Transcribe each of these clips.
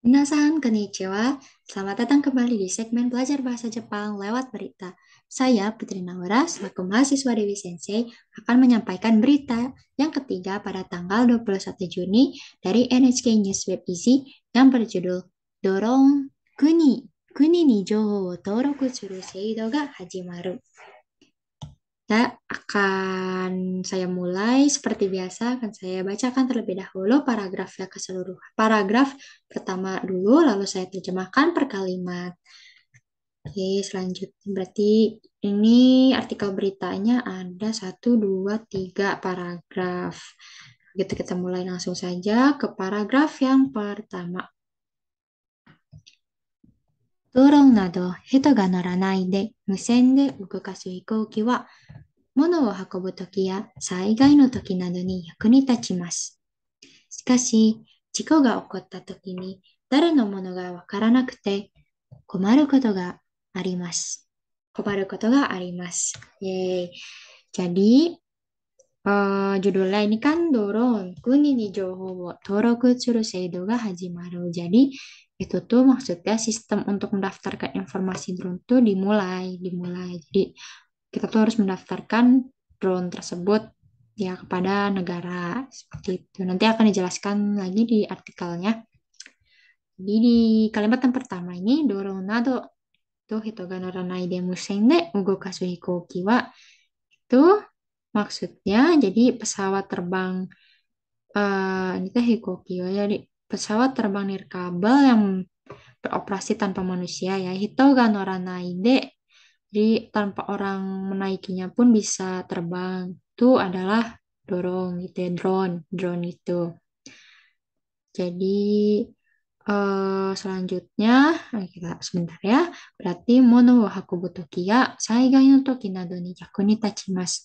Minasan konnichiwa, selamat datang kembali di segmen belajar bahasa Jepang lewat berita. Saya Putri Naura, selaku mahasiswa Dewi Sensei, akan menyampaikan berita yang ketiga pada tanggal 21 Juni dari NHK News Web Easy yang berjudul Dorong Kuni Kuni ni Joho wo Toroku Suru Seido ga Hajimaru. Ya, akan saya mulai seperti biasa akan saya bacakan terlebih dahulu paragrafnya keseluruhan. Paragraf pertama dulu lalu saya terjemahkan per kalimat. Oke, selanjutnya berarti ini artikel beritanya ada 1 2 3 paragraf. Gitu kita mulai langsung saja ke paragraf yang pertama. wa 物を運ぶ時や災害の時などに役に立ちます。しかし、事故が起こった時に誰のものがわからなくて困ることがあります。困ることがあります。Yeay. Jadi, uh, judulnya ini kan dorong kunini joho toroku tsuruseido ga hajimaru. Jadi, itu tuh maksudnya sistem untuk mendaftarkan informasi drone tuh dimulai, dimulai. Jadi, kita tuh harus mendaftarkan drone tersebut ya kepada negara seperti itu. Nanti akan dijelaskan lagi di artikelnya. Jadi di kalimat yang pertama ini drone nado itu hitoga noranai de musende ugo kasuhiko kiwa itu maksudnya jadi pesawat terbang uh, eh, kita teh jadi pesawat terbang nirkabel yang beroperasi tanpa manusia ya hitoga noranai de jadi tanpa orang menaikinya pun bisa terbang. Itu adalah dorong gitu ya, drone, drone itu. Jadi Uh, selanjutnya, eh, kita sebentar ya. Berarti mono wa hakubuto kiya saigai no toki nado ni yaku ni tachimasu.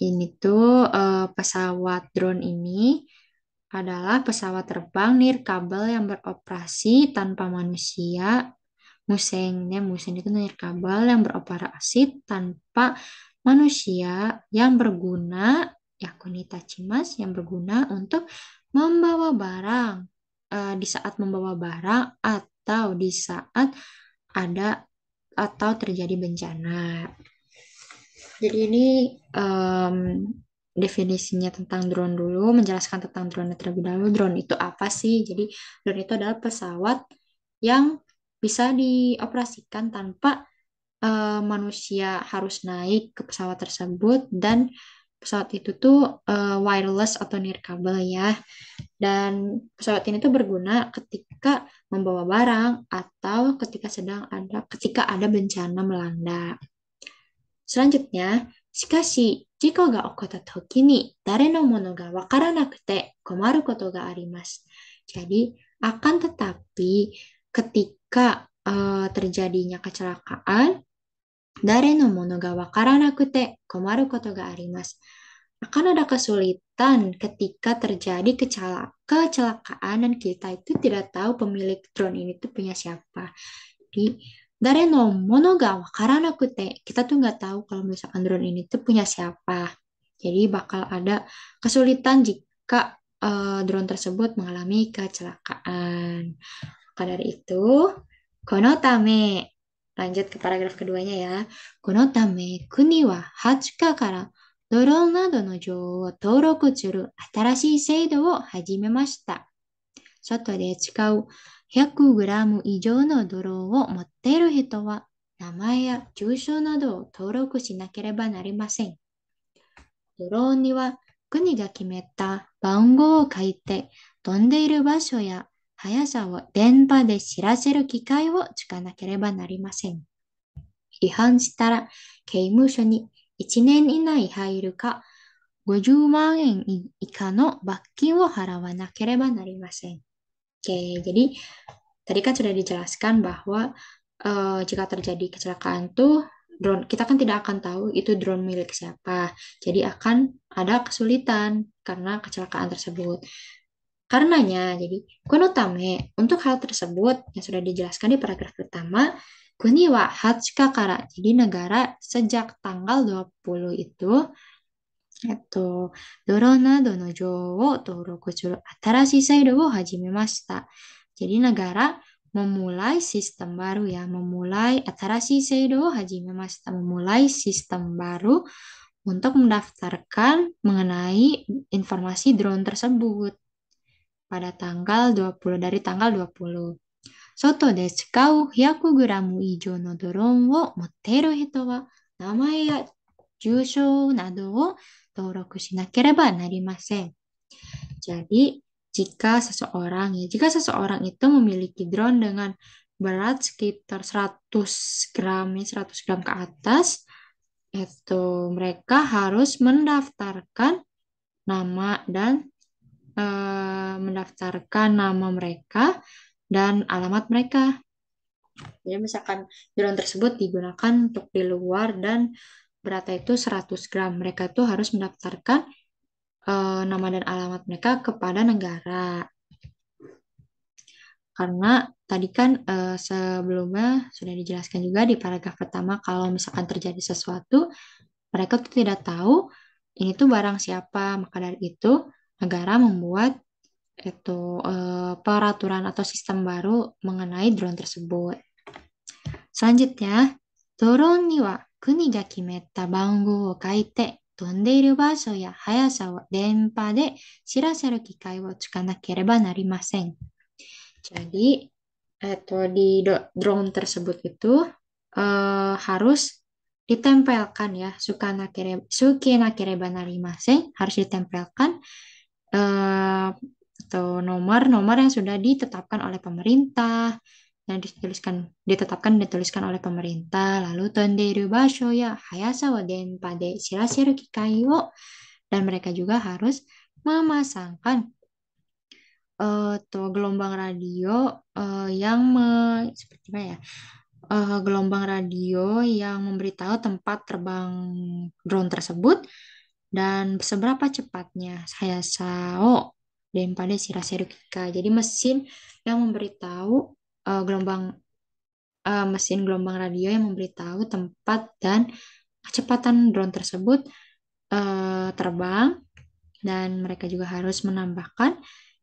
Ini tuh uh, pesawat drone ini adalah pesawat terbang nirkabel yang beroperasi tanpa manusia musengnya musen itu kabel yang beroperasi tanpa manusia yang berguna yakunita cimas yang berguna untuk membawa barang uh, di saat membawa barang atau di saat ada atau terjadi bencana. Jadi ini um, definisinya tentang drone dulu, menjelaskan tentang drone terlebih dahulu. Drone itu apa sih? Jadi drone itu adalah pesawat yang bisa dioperasikan tanpa uh, manusia harus naik ke pesawat tersebut dan pesawat itu tuh uh, wireless atau nirkabel ya. Dan pesawat ini tuh berguna ketika membawa barang atau ketika sedang ada ketika ada bencana melanda. Selanjutnya, jika okota toki ni dare no mono ga ga jadi akan tetapi ketika uh, terjadinya kecelakaan, dari no mono ga kute komaru koto ga arimas Akan ada kesulitan ketika terjadi kecela kecelakaan dan kita itu tidak tahu pemilik drone ini tuh punya siapa. di dari no mono ga kute kita tuh nggak tahu kalau misalkan drone ini tuh punya siapa. Jadi bakal ada kesulitan jika uh, drone tersebut mengalami kecelakaan. Maka dari itu, konotame. Lanjut ke paragraf keduanya ya. Konotame kuni wa h a c h k a kara ドローンなどの情を登録する新しい制度を始めました。外で使う 100g 以上のドローンを持っている人は、名前や住所などを登録しなければなりません。ドローンには国が決めた番号を書いて、飛んでいる場所や速さを電波で知らせる機会を使わなければなりません違反したら刑務所に1年以内入るか50 50万円以下の罰金を払わなければなりません oke jadi tadi kan sudah dijelaskan bahwa uh, jika terjadi kecelakaan tuh drone kita kan tidak akan tahu itu drone milik siapa. Jadi akan ada kesulitan karena kecelakaan tersebut. Karenanya, jadi kunotame untuk hal tersebut yang sudah dijelaskan di paragraf pertama, kuniwa wa kara Jadi negara sejak tanggal 20 itu donojo dorona jadi negara memulai sistem baru ya, memulai atarasi hajime hajimemashita, memulai sistem baru untuk mendaftarkan mengenai informasi drone tersebut pada tanggal 20 dari tanggal 20. Soto de Skau 100 Gramu Ijo no Doron wo Motero Hito wa Namae ya Jusho nado wo Toroku shinakereba narimasen. Jadi, jika seseorang ya, jika seseorang itu memiliki drone dengan berat sekitar 100 gram, 100 gram ke atas, itu mereka harus mendaftarkan nama dan Eh, mendaftarkan nama mereka dan alamat mereka. Jadi misalkan drone tersebut digunakan untuk di luar dan beratnya itu 100 gram. Mereka itu harus mendaftarkan uh, nama dan alamat mereka kepada negara. Karena tadi kan uh, sebelumnya sudah dijelaskan juga di paragraf pertama kalau misalkan terjadi sesuatu mereka tuh tidak tahu ini tuh barang siapa. Maka dari itu negara membuat itu eh, peraturan atau sistem baru mengenai drone tersebut. Selanjutnya, drone ni wa kuni ga kimetta bango ya wo kaite Jadi itu di drone tersebut itu eh, harus ditempelkan ya, suka nakireba, suki nakireba narimasen harus ditempelkan Eh, atau nomor-nomor yang sudah ditetapkan oleh pemerintah yang dituliskan ditetapkan dituliskan oleh pemerintah lalu tonderu basho ya hayasa waden pade shirashiru kikayo dan mereka juga harus memasangkan atau eh, uh, gelombang radio uh, yang me, seperti apa ya uh, gelombang radio yang memberitahu tempat terbang drone tersebut dan seberapa cepatnya saya Sao dan pada si Rukika. Jadi mesin yang memberitahu uh, gelombang uh, mesin gelombang radio yang memberitahu tempat dan kecepatan drone tersebut uh, terbang dan mereka juga harus menambahkan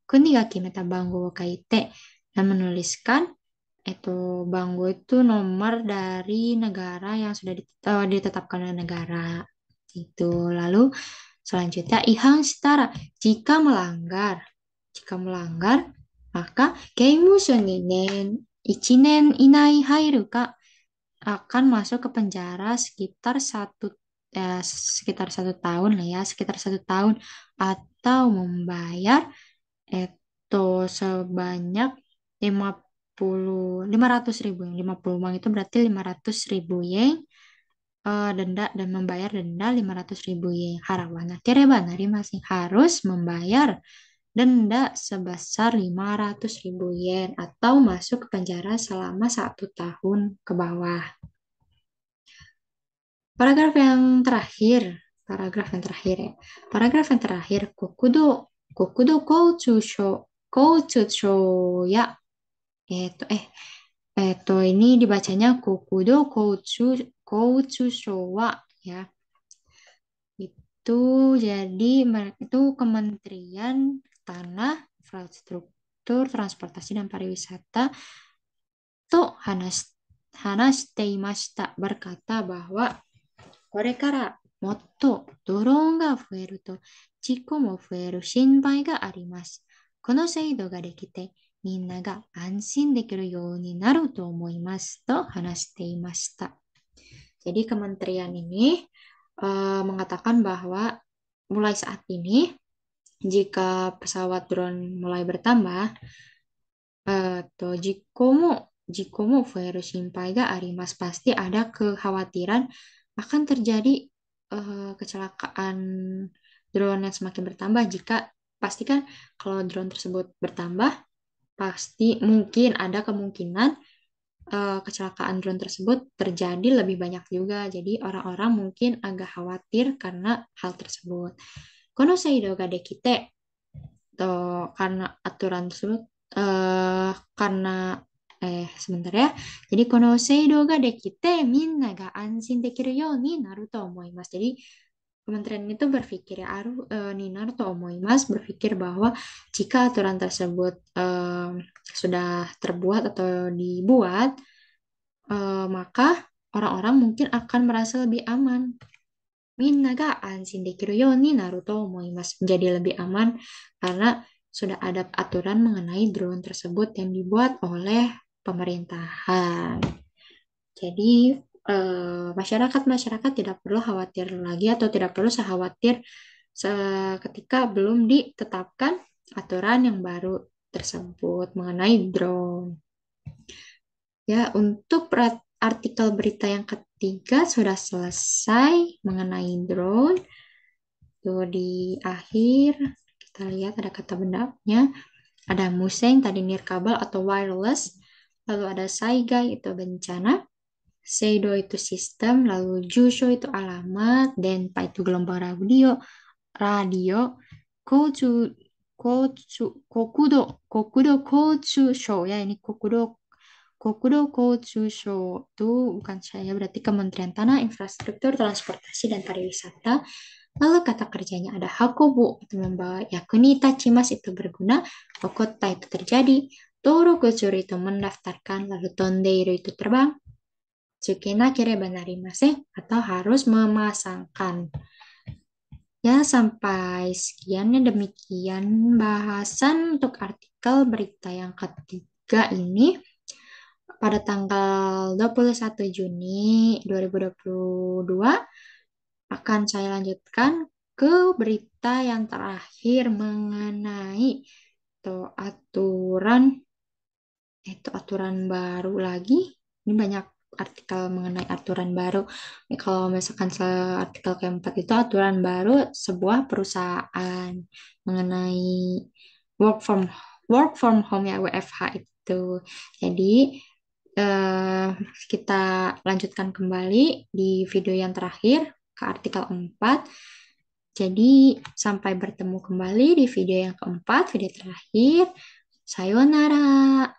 kuniga meta banggo kaite dan menuliskan itu banggo itu nomor dari negara yang sudah ditetapkan oleh negara Gitu. Lalu selanjutnya ihang setara. Jika melanggar, jika melanggar, maka keimusun inen ichinen inai hairu ka akan masuk ke penjara sekitar satu eh, sekitar satu tahun lah ya sekitar satu tahun atau membayar itu sebanyak lima ratus ribu 50 uang itu berarti lima ratus ribu yen uh, denda dan membayar denda 500 ribu yen. Harawana Tirebanari masih harus membayar denda sebesar 500 ribu yen atau masuk ke penjara selama satu tahun ke bawah. Paragraf yang terakhir, paragraf yang terakhir ya. Paragraf yang terakhir, kokudo, kokudo koutsusho, koutsusho ya. Itu, eh, itu ini dibacanya kokudo koutsusho Kouchu Showa ya. Itu jadi itu Kementerian Tanah, Infrastruktur, Transportasi dan Pariwisata to Hanas Hanas Teimashita berkata bahwa motto doron ga fueru to chiko mo fueru shinpai ga arimasu. Jadi kementerian ini uh, mengatakan bahwa mulai saat ini jika pesawat drone mulai bertambah, uh, eh, to jikomu jikomo fueru shinpai arimas pasti ada kekhawatiran akan terjadi uh, kecelakaan drone yang semakin bertambah jika pastikan kalau drone tersebut bertambah pasti mungkin ada kemungkinan uh, kecelakaan drone tersebut terjadi lebih banyak juga. Jadi orang-orang mungkin agak khawatir karena hal tersebut. Kono saya gade kita, toh karena aturan tersebut uh, karena eh sebentar ya. Jadi kono seido ga dekite minna ga ansin dekiru yo, ni naruto omoimasu. Jadi Kementerian itu berpikir ya, aru uh, ni naru berpikir bahwa jika aturan tersebut uh, sudah terbuat atau dibuat, uh, maka orang-orang mungkin akan merasa lebih aman. Min naga an yo ni Naruto mas menjadi lebih aman karena sudah ada aturan mengenai drone tersebut yang dibuat oleh pemerintahan. Jadi eh, masyarakat-masyarakat eh, tidak perlu khawatir lagi atau tidak perlu sekhawatir ketika belum ditetapkan aturan yang baru tersebut mengenai drone. Ya, untuk artikel berita yang ketiga sudah selesai mengenai drone. Tuh di akhir kita lihat ada kata benda nya Ada museng tadi nirkabel atau wireless. Lalu ada saigai itu bencana. Seido itu sistem, lalu Jusho itu alamat, dan pai itu gelombang radio, radio, Koju 交通、国土、国土交通省 ya ini Kokuro Kokuro Kotsu Sho itu bukan saya berarti Kementerian Tanah, Infrastruktur, Transportasi dan Pariwisata. Lalu kata kerjanya ada hakobu atau membawa yakuni tachimas itu berguna, kokota itu terjadi, toro gochuru itu mendaftarkan, lalu tondeiru itu terbang, tsukina kire banari masih atau harus memasangkan. Ya, sampai sekiannya demikian bahasan untuk artikel berita yang ketiga ini pada tanggal 21 Juni 2022 akan saya lanjutkan ke berita yang terakhir mengenai itu aturan itu eh, aturan baru lagi ini banyak artikel mengenai aturan baru. Kalau misalkan artikel keempat itu aturan baru sebuah perusahaan mengenai work from work from home ya WFH itu. Jadi eh, kita lanjutkan kembali di video yang terakhir ke artikel 4. Jadi sampai bertemu kembali di video yang keempat, video terakhir. Sayonara.